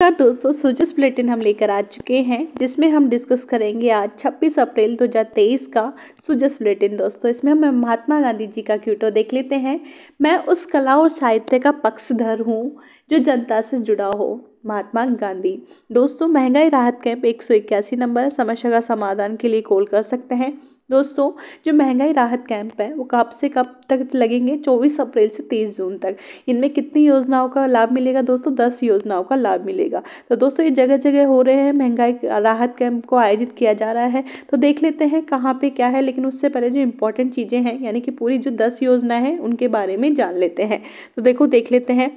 नमस्कार दोस्तों सोजस बुलेटिन हम लेकर आ चुके हैं जिसमें हम डिस्कस करेंगे आज 26 अप्रैल 2023 का सूजस बुलेटिन दोस्तों इसमें हम महात्मा गांधी जी का क्यूटो देख लेते हैं मैं उस कला और साहित्य का पक्षधर हूँ जो जनता से जुड़ा हो महात्मा गांधी दोस्तों महंगाई राहत कैंप एक सौ इक्यासी नंबर समस्या का समाधान के लिए कॉल कर सकते हैं दोस्तों जो महंगाई राहत कैंप है वो कब से कब तक लगेंगे 24 अप्रैल से 23 जून तक इनमें कितनी योजनाओं का लाभ मिलेगा दोस्तों 10 योजनाओं का लाभ मिलेगा तो दोस्तों ये जगह जगह हो रहे हैं महंगाई राहत कैंप को आयोजित किया जा रहा है तो देख लेते हैं कहाँ पर क्या है लेकिन उससे पहले जो इंपॉर्टेंट चीज़ें हैं यानी कि पूरी जो दस योजना है उनके बारे में जान लेते हैं तो देखो देख लेते हैं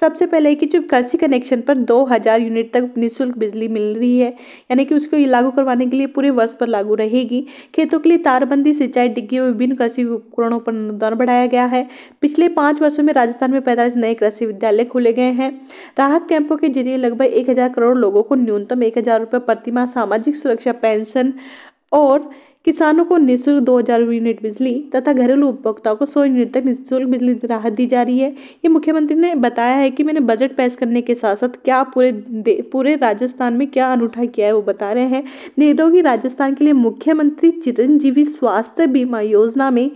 सबसे पहले कि जो कर्ची कनेक्शन पर 2000 यूनिट तक निःशुल्क बिजली मिल रही है यानी कि उसको लागू करवाने के लिए पूरे वर्ष पर लागू रहेगी खेतों के लिए तारबंदी सिंचाई डिग्गी और विभिन्न कृषि उपकरणों पर अनुदान बढ़ाया गया है पिछले पाँच वर्षों में राजस्थान में पैंतालीस नए कृषि विद्यालय खोले गए हैं राहत कैंपों के जरिए लगभग एक करोड़ लोगों को न्यूनतम एक हज़ार रुपये प्रतिमाह सामाजिक सुरक्षा पेंशन और किसानों को निःशुल्क दो हजार यूनिट बिजली तथा घरेलू उपभोक्ताओं को सौ यूनिट तक निःशुल्क बिजली राहत दी जा रही है ये मुख्यमंत्री ने बताया है कि मैंने बजट पेश करने के साथ साथ क्या पूरे पूरे राजस्थान में क्या अनूठा किया है वो बता रहे हैं निरोगी राजस्थान के लिए मुख्यमंत्री चिरंजीवी स्वास्थ्य बीमा योजना में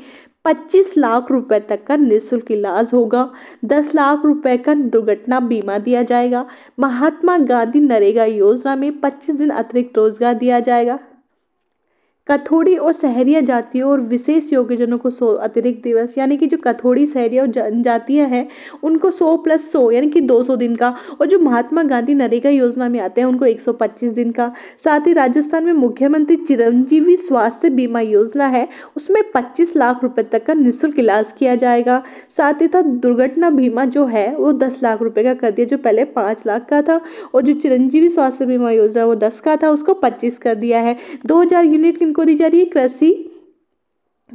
25 लाख रुपए तक का निःशुल्क इलाज होगा 10 लाख रुपए का दुर्घटना बीमा दिया जाएगा महात्मा गांधी नरेगा योजना में 25 दिन अतिरिक्त रोजगार दिया जाएगा कथोड़ी और सहरिया जातियों और विशेष योग्यजनों को सौ अतिरिक्त दिवस यानी कि जो कथोड़ी सहरिया और जनजातियाँ हैं उनको सौ प्लस सौ यानी कि दो सौ दिन का और जो महात्मा गांधी नरेगा योजना में आते हैं उनको एक सौ पच्चीस दिन का साथ ही राजस्थान में मुख्यमंत्री चिरंजीवी स्वास्थ्य बीमा योजना है उसमें पच्चीस लाख रुपये तक का निःशुल्क इलाज किया जाएगा साथ ही साथ दुर्घटना बीमा जो है वो दस लाख रुपये का कर दिया जो पहले पाँच लाख का था और जो चिरंजीवी स्वास्थ्य बीमा योजना वो दस का था उसको पच्चीस कर दिया है दो यूनिट इनको को दी जा रही है कृषि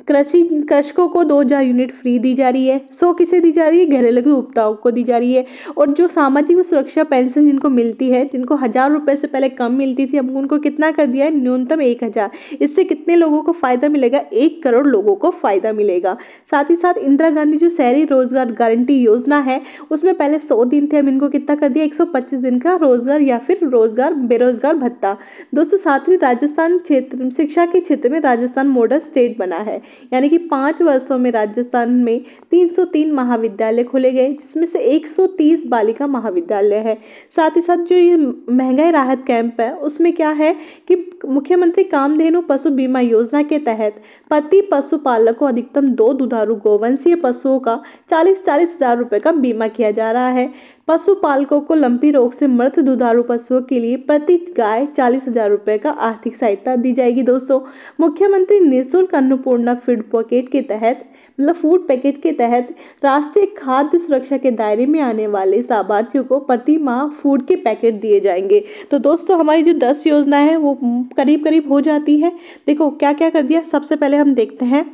कृषि कृषकों को दो हज़ार यूनिट फ्री दी जा रही है सौ किसे दी जा रही है घरेलू उपताओं को दी जा रही है और जो सामाजिक सुरक्षा पेंशन जिनको मिलती है जिनको हज़ार रुपये से पहले कम मिलती थी अब उनको कितना कर दिया है न्यूनतम एक हज़ार इससे कितने लोगों को फ़ायदा मिलेगा एक करोड़ लोगों को फ़ायदा मिलेगा साथ ही साथ इंदिरा गांधी जो शहरी रोज़गार गारंटी योजना है उसमें पहले सौ दिन थे अब इनको कितना कर दिया एक दिन का रोज़गार या फिर रोज़गार बेरोज़गार भत्ता दोस्तों सातवीं राजस्थान क्षेत्र शिक्षा के क्षेत्र में राजस्थान मॉडल स्टेट बना है यानी कि पाँच वर्षों में राजस्थान में 303 महाविद्यालय खोले गए जिसमें से 130 बालिका महाविद्यालय है साथ ही साथ जो ये महंगाई राहत कैंप है उसमें क्या है कि मुख्यमंत्री कामधेनु पशु बीमा योजना के तहत प्रति पशुपालक को अधिकतम दो दुधारू गोवंशीय पशुओं का चालीस चालीस हज़ार का बीमा किया जा रहा है पशुपालकों को लंपी रोग से मृत दुधारू पशुओं के लिए प्रति गाय चालीस हजार रुपये का आर्थिक सहायता दी जाएगी दोस्तों मुख्यमंत्री निःशुल्क अन्नपूर्णा फूड पॉकेट के तहत मतलब फूड पैकेट के तहत राष्ट्रीय खाद्य सुरक्षा के दायरे में आने वाले लाभार्थियों को प्रति माह फूड के पैकेट दिए जाएंगे तो दोस्तों हमारी जो दस योजना है वो करीब करीब हो जाती है देखो क्या क्या कर दिया सबसे पहले हम देखते हैं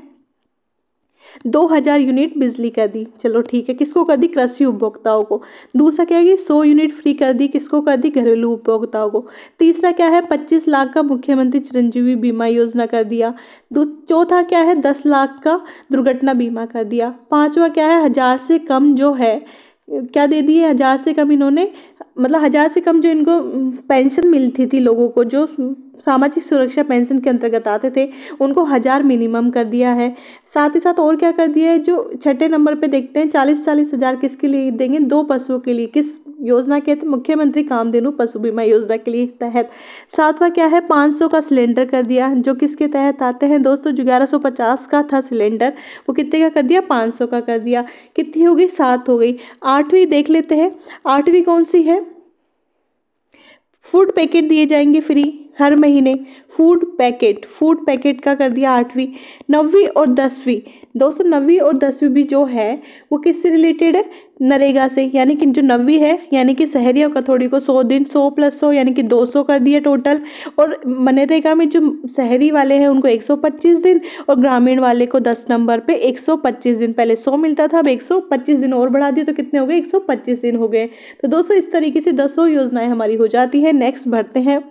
2000 यूनिट बिजली कर दी चलो ठीक है किसको कर दी कृषि उपभोक्ताओं को दूसरा क्या है कि 100 यूनिट फ्री कर दी किसको कर दी घरेलू उपभोक्ताओं को तीसरा क्या है 25 लाख का मुख्यमंत्री चिरंजीवी बीमा योजना कर दिया चौथा क्या है दस लाख का दुर्घटना बीमा कर दिया पाँचवा क्या है हज़ार से कम जो है क्या दे दिए हज़ार से कम इन्होंने मतलब हज़ार से कम जो इनको पेंशन मिलती थी लोगों को जो सामाजिक सुरक्षा पेंशन के अंतर्गत आते थे उनको हज़ार मिनिमम कर दिया है साथ ही साथ और क्या कर दिया है जो छठे नंबर पे देखते हैं चालीस चालीस हज़ार किसके लिए देंगे दो पशुओं के लिए किस योजना के तहत मुख्यमंत्री कामधेनु पशु बीमा योजना के लिए तहत सातवां क्या है सौ का सिलेंडर कर दिया जो किसके तहत आते हैं दोस्तों ग्यारह का था सिलेंडर वो कितने का कर दिया सौ का कर दिया कितनी हो गई सात हो गई आठवीं देख लेते हैं आठवीं कौन सी है फूड पैकेट दिए जाएंगे फ्री हर महीने फूड पैकेट फूड पैकेट का कर दिया आठवीं नवी और दसवीं दोस्तों नवी और दसवीं भी जो है वो किससे रिलेटेड है नरेगा से यानी कि जो नवी है यानी कि शहरी और कथोड़ी को सौ दिन सौ प्लस सौ यानी कि दो सौ कर दिया टोटल और मनरेगा में जो शहरी वाले हैं उनको एक सौ पच्चीस दिन और ग्रामीण वाले को दस नंबर पे एक सौ पच्चीस दिन पहले सौ मिलता था अब एक सौ पच्चीस दिन और बढ़ा दिया तो कितने हो गए एक सौ पच्चीस दिन हो गए तो दोस्तों इस तरीके से दसों योजनाएँ हमारी हो जाती हैं नेक्स्ट भरते हैं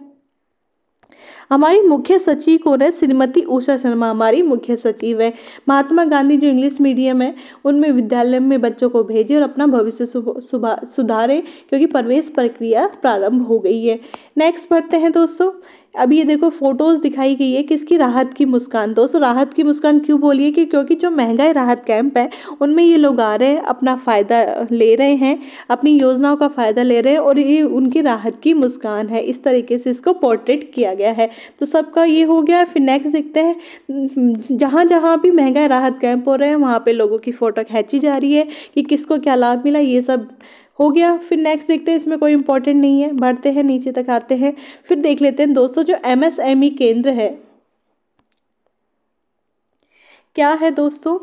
हमारी मुख्य सचिव कौन है श्रीमती उषा शर्मा हमारी मुख्य सचिव है महात्मा गांधी जो इंग्लिश मीडियम है उनमें विद्यालय में बच्चों को भेजें और अपना भविष्य सुधारें क्योंकि प्रवेश प्रक्रिया प्रारंभ हो गई है नेक्स्ट पढ़ते हैं दोस्तों अब ये देखो फोटोज़ दिखाई गई है किसकी राहत की मुस्कान दोस्तों राहत की मुस्कान क्यों बोलिए कि क्योंकि जो महंगाई राहत कैंप है उनमें ये लोग आ रहे हैं अपना फ़ायदा ले रहे हैं अपनी योजनाओं का फ़ायदा ले रहे हैं और ये उनकी राहत की मुस्कान है इस तरीके से इसको पोर्ट्रेट किया गया है तो सबका ये हो गया फिर नेक्स्ट देखते हैं हम्म, जहाँ जहाँ भी महंगाई राहत कैंप हो रहे हैं वहाँ पर लोगों की फ़ोटो खींची जा रही है कि किसको क्या लाभ मिला ये सब हो गया फिर नेक्स्ट देखते हैं इसमें कोई इंपॉर्टेंट नहीं है बढ़ते हैं नीचे तक आते हैं फिर देख लेते हैं दोस्तों जो एमएसएमई e केंद्र है क्या है दोस्तों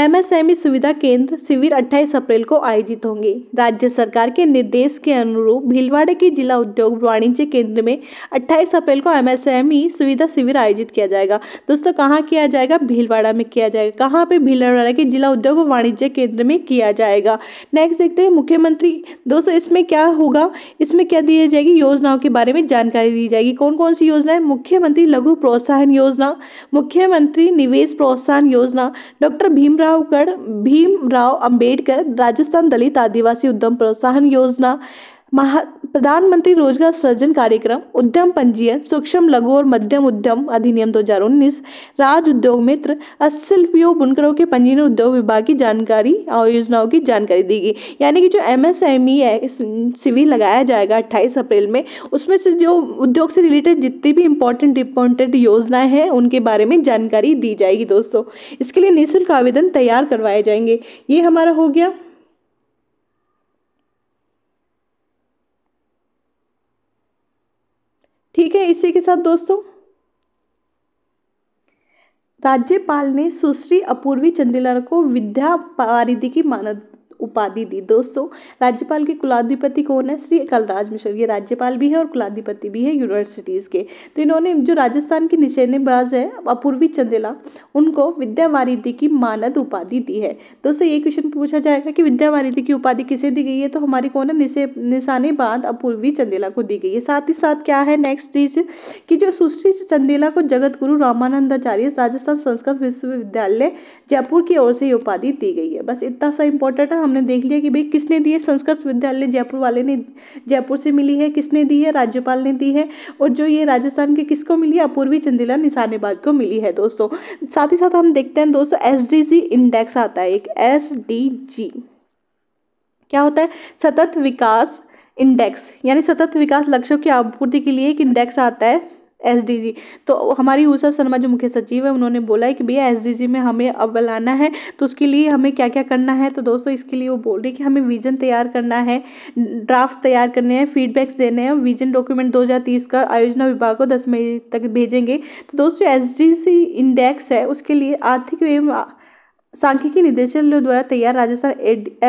एमएसएमई सुविधा केंद्र शिविर 28 अप्रैल को आयोजित होंगे राज्य सरकार के निर्देश के अनुरूप भीलवाड़ा के जिला उद्योग वाणिज्य केंद्र में 28 अप्रैल को एमएसएमई सुविधा शिविर आयोजित किया जाएगा दोस्तों कहाँ किया जाएगा भीलवाड़ा में किया जाएगा कहाँ पे भीलवाड़ा के जिला उद्योग वाणिज्य केंद्र में किया जाएगा नेक्स्ट देखते हैं मुख्यमंत्री दोस्तों इसमें क्या होगा इसमें क्या दी जाएगी योजनाओं के बारे में जानकारी दी जाएगी कौन कौन सी योजनाएं मुख्यमंत्री लघु प्रोत्साहन योजना मुख्यमंत्री निवेश प्रोत्साहन योजना डॉक्टर भीमराव भीमराव अंबेडकर राजस्थान दलित आदिवासी उद्यम प्रोत्साहन योजना महा प्रधानमंत्री रोजगार सृजन कार्यक्रम उद्यम पंजीयन सूक्ष्म लघु और मध्यम उद्यम अधिनियम 2019 राज्य उद्योग मित्र अस्शिल्पियों बुनकरों के पंजीयन उद्योग विभाग की जानकारी और योजनाओं की जानकारी दी गई यानी कि जो एम एस एम ई शिविर लगाया जाएगा अट्ठाईस अप्रैल में उसमें से जो उद्योग से रिलेटेड जितनी भी इंपॉर्टेंट इंपॉर्टेंट योजनाएं हैं उनके बारे में जानकारी दी जाएगी दोस्तों इसके लिए निःशुल्क आवेदन तैयार करवाए जाएंगे ये हमारा हो गया ठीक है इसी के साथ दोस्तों राज्यपाल ने सुश्री अपूर्वी चंदेलाल को विद्या पारिधि की मानद उपाधि दी दोस्तों राज्यपाल के कुलाधिपति कौन है श्री कलराज मिश्र ये राज्यपाल भी है और कुलाधिपति भी है यूनिवर्सिटीज़ के तो इन्होंने जो राजस्थान के निशानेबाज है अपूर्वी चंदेला उनको विद्यावारिधि की मानद उपाधि दी है दोस्तों ये क्वेश्चन पूछा जाएगा कि विद्यावारिधि की उपाधि किसे दी गई है तो हमारी कौन है निशे निशानेबाद अपूर्वी चंदेला को दी गई है साथ ही साथ क्या है नेक्स्ट चीज कि जो सुश्री चंदेला को जगत गुरु रामानंदाचार्य राजस्थान संस्कृत विश्वविद्यालय जयपुर की ओर से ये उपाधि दी गई है बस इतना सा इंपॉर्टेंट है हम हमने देख लिया कि भाई किसने दी है संस्कृत विद्यालय जयपुर वाले ने जयपुर से मिली है किसने दी है राज्यपाल ने दी है और जो ये राजस्थान के किसको मिली है अपूर्वी चंदीला निशानेबाज को मिली है दोस्तों साथ ही साथ हम देखते हैं दोस्तों एस इंडेक्स आता है एक एस क्या होता है सतत विकास इंडेक्स यानी सतत विकास लक्ष्यों की आपूर्ति के लिए एक इंडेक्स आता है एसडीजी तो हमारी उषा शर्मा जो मुख्य सचिव है उन्होंने बोला है कि भैया एसडीजी में हमें अव्वल आना है तो उसके लिए हमें क्या क्या करना है तो दोस्तों इसके लिए वो बोल रही है कि हमें विजन तैयार करना है ड्राफ्ट तैयार करने हैं फीडबैक्स देने हैं विजन डॉक्यूमेंट 2030 का आयोजना विभाग को दस मई तक भेजेंगे तो दोस्तों एस इंडेक्स है उसके लिए आर्थिक एवं सांख्यिकी निदेशालय द्वारा तैयार Rajasthan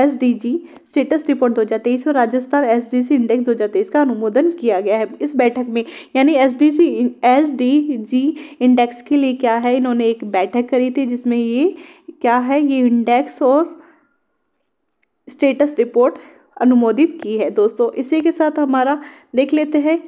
S D G status report 2023 और Rajasthan S D C index 2023 का अनुमोदन किया गया है इस बैठक में यानी S D C S D G index के लिए क्या है इन्होंने एक बैठक करी थी जिसमें ये क्या है ये इंडेक्स और स्टेटस रिपोर्ट अनुमोदित की है दोस्तों इसी के साथ हमारा देख लेते हैं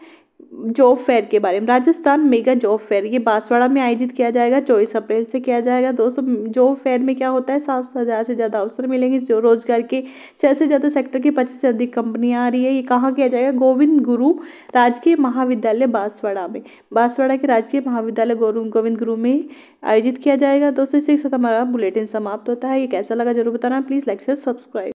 जॉब फेयर के बारे में राजस्थान मेगा जॉब फेयर ये बांसवाड़ा में आयोजित किया जाएगा चौबीस अप्रैल से किया जाएगा दोस्तों जॉब फेयर में क्या होता है सात हज़ार से ज़्यादा अवसर मिलेंगे जो रोजगार के छः से ज़्यादा सेक्टर की पच्चीस से अधिक कंपनियां आ रही है ये कहाँ किया जाएगा गोविंद गुरु राजकीय महाविद्यालय बांसवाड़ा में बांसवाड़ा के राजकीय महाविद्यालय गोविंद गुरु में आयोजित किया जाएगा दोस्तों इसी के साथ हमारा बुलेटिन समाप्त होता है ये कैसा लगा जरूर बताना प्लीज़ लाइक से सब्सक्राइब